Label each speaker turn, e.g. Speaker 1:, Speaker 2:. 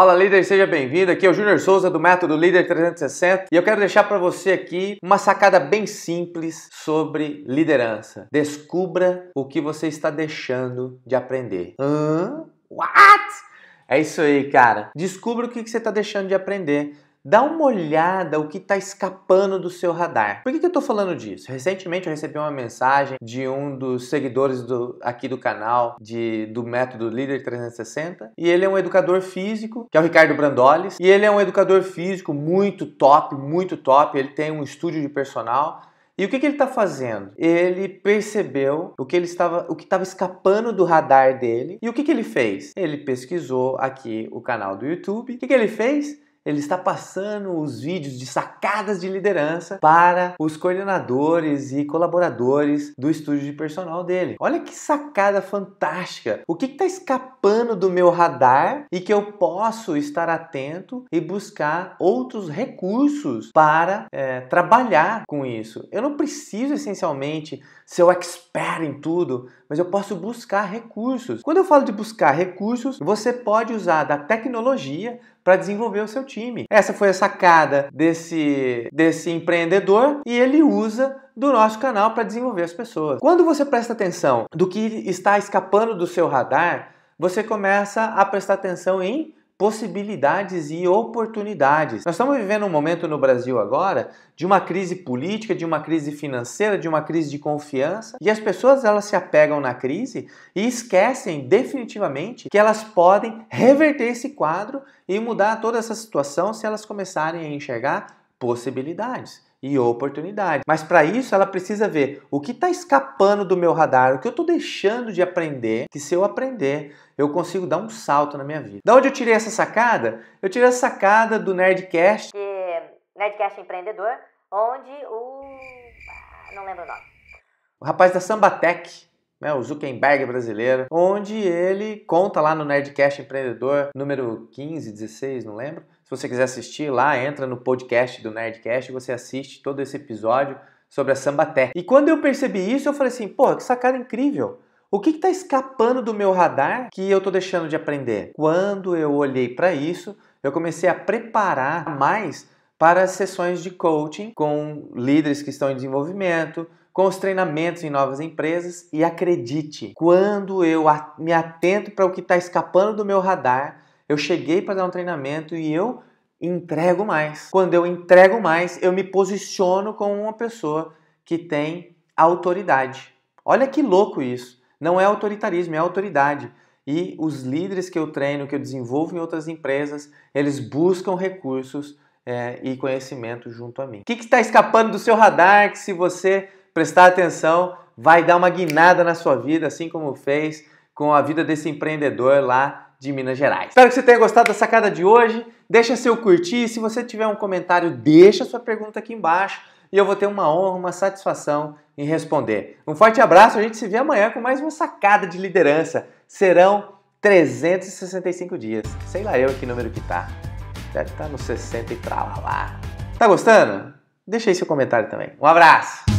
Speaker 1: Fala líder, seja bem-vindo. Aqui é o Júnior Souza do Método Líder 360 e eu quero deixar para você aqui uma sacada bem simples sobre liderança. Descubra o que você está deixando de aprender. Hã? What? É isso aí, cara. Descubra o que você está deixando de aprender dá uma olhada o que está escapando do seu radar. Por que, que eu estou falando disso? Recentemente eu recebi uma mensagem de um dos seguidores do, aqui do canal de, do método Líder 360 e ele é um educador físico, que é o Ricardo Brandolis. e ele é um educador físico muito top, muito top, ele tem um estúdio de personal e o que, que ele está fazendo? Ele percebeu o que ele estava, o que estava escapando do radar dele. E o que, que ele fez? Ele pesquisou aqui o canal do YouTube. O que, que ele fez? ele está passando os vídeos de sacadas de liderança para os coordenadores e colaboradores do estúdio de personal dele. Olha que sacada fantástica! O que está escapando do meu radar e que eu posso estar atento e buscar outros recursos para é, trabalhar com isso? Eu não preciso essencialmente ser o expert em tudo, mas eu posso buscar recursos. Quando eu falo de buscar recursos, você pode usar da tecnologia para desenvolver o seu time time. Essa foi a sacada desse, desse empreendedor e ele usa do nosso canal para desenvolver as pessoas. Quando você presta atenção do que está escapando do seu radar, você começa a prestar atenção em possibilidades e oportunidades. Nós estamos vivendo um momento no Brasil agora de uma crise política, de uma crise financeira, de uma crise de confiança, e as pessoas elas se apegam na crise e esquecem definitivamente que elas podem reverter esse quadro e mudar toda essa situação se elas começarem a enxergar possibilidades e oportunidade. Mas para isso ela precisa ver o que está escapando do meu radar, o que eu estou deixando de aprender, que se eu aprender, eu consigo dar um salto na minha vida. Da onde eu tirei essa sacada? Eu tirei a sacada do Nerdcast. Que... É Nerdcast Empreendedor, onde o. Ah, não lembro o nome. O rapaz da Sambatec, né, o Zuckerberg brasileiro, onde ele conta lá no Nerdcast Empreendedor número 15, 16, não lembro, se você quiser assistir lá, entra no podcast do Nerdcast e você assiste todo esse episódio sobre a Sambaté. E quando eu percebi isso, eu falei assim, pô que sacada incrível. O que está escapando do meu radar que eu estou deixando de aprender? Quando eu olhei para isso, eu comecei a preparar mais para as sessões de coaching com líderes que estão em desenvolvimento, com os treinamentos em novas empresas. E acredite, quando eu me atento para o que está escapando do meu radar, eu cheguei para dar um treinamento e eu entrego mais. Quando eu entrego mais, eu me posiciono como uma pessoa que tem autoridade. Olha que louco isso. Não é autoritarismo, é autoridade. E os líderes que eu treino, que eu desenvolvo em outras empresas, eles buscam recursos é, e conhecimento junto a mim. O que está escapando do seu radar que, se você prestar atenção, vai dar uma guinada na sua vida, assim como fez com a vida desse empreendedor lá de Minas Gerais. Espero que você tenha gostado da sacada de hoje. Deixa seu curtir. Se você tiver um comentário, deixa sua pergunta aqui embaixo e eu vou ter uma honra, uma satisfação em responder. Um forte abraço, a gente se vê amanhã com mais uma sacada de liderança. Serão 365 dias. Sei lá eu que número que tá. Deve estar tá no 60 e pra lá. Tá gostando? Deixa aí seu comentário também. Um abraço!